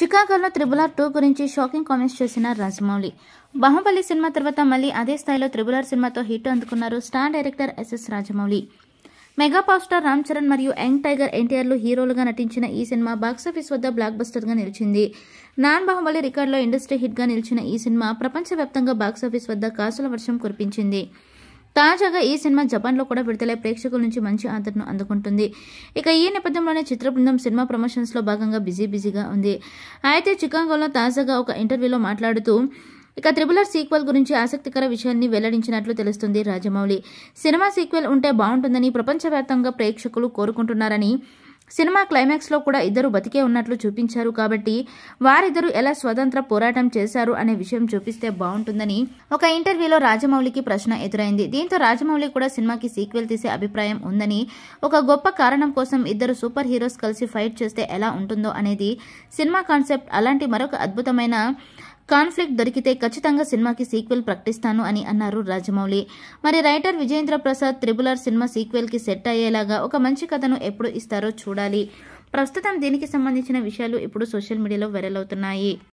చికాగోలో triple R two గురించి shocking comments చేసిన Rajamouli Baahubali cinema తర్వాత మళ్ళీ అదే స్థాయిలో త్రిబుల్ ఆర్ సినిమాతో హిట్ అందుకున్నారు star director SS Rajamouli mega power star Ram Charan మరియు యంగ్ టైగర్ ఎన్టీఆర్లు హీరోలుగా నటించిన ఈ సినిమా బాక్సాఫీస్ వద్ద బ్లాక్ బస్టర్గా నిలిచింది నాన్ బాహుబలి రికార్డులో ఇండస్ట్రీ హిట్గా నిలిచిన ఈ సినిమా ప్రపంచవ్యాప్తంగా బాక్సాఫీస్ వద్ద కాసుల వర్షం కురిపించింది తాజాగా ఈ సినిమా జపాన్లో కూడా విడుదలై ప్రేక్షకుల నుంచి మంచి ఆదరణ అందుకుంటుంది ఇక ఈ నేపథ్యంలోనే చిత్ర బృందం సినిమా ప్రమోషన్స్లో భాగంగా బిజీ బిజీగా ఉంది అయితే చికాగోలో తాజాగా ఒక ఇంటర్వ్యూలో మాట్లాడుతూ ఇక త్రిబులర్ సీక్వెల్ గురించి ఆసక్తికర విషయాన్ని వెల్లడించినట్లు తెలుస్తుంది రాజమౌళి సినిమా సీక్వెల్ ఉంటే బాగుంటుందని ప్రపంచవ్యాప్తంగా ప్రేక్షకులు కోరుకుంటున్నారని సినిమా క్లైమాక్స్లో కూడా ఇద్దరు బతికే ఉన్నట్లు చూపించారు కాబట్టి వారిద్దరూ ఎలా స్వతంత్ర పోరాటం చేశారు అనే విషయం చూపిస్తే బాగుంటుందని ఒక ఇంటర్వ్యూలో రాజమౌళికి ప్రశ్న ఎదురైంది దీంతో రాజమౌళి కూడా సినిమాకి సీక్వెల్ తీసే అభిప్రాయం ఉందని ఒక గొప్ప కారణం కోసం ఇద్దరు సూపర్ హీరోస్ కలిసి ఫైట్ చేస్తే ఎలా ఉంటుందో అనేది సినిమా కాన్సెప్ట్ అలాంటి మరొక అద్భుతమైన కాన్ఫ్లిక్ట్ దొరికితే ఖచ్చితంగా సినిమాకి సీక్వెల్ ప్రకటిస్తాను అని అన్నారు రాజమౌళి మరి writer Vijayendra Prasad triple R cinema సీక్వెల్కి సెట్ అయ్యేలాగా ఒక మంచి కథను ఎప్పుడు ఇస్తారో చూడాలి ప్రస్తుతం దీనికి సంబంధించిన విషయాలు ఇప్పుడు సోషల్ మీడియాలో వైరల్ అవుతున్నాయి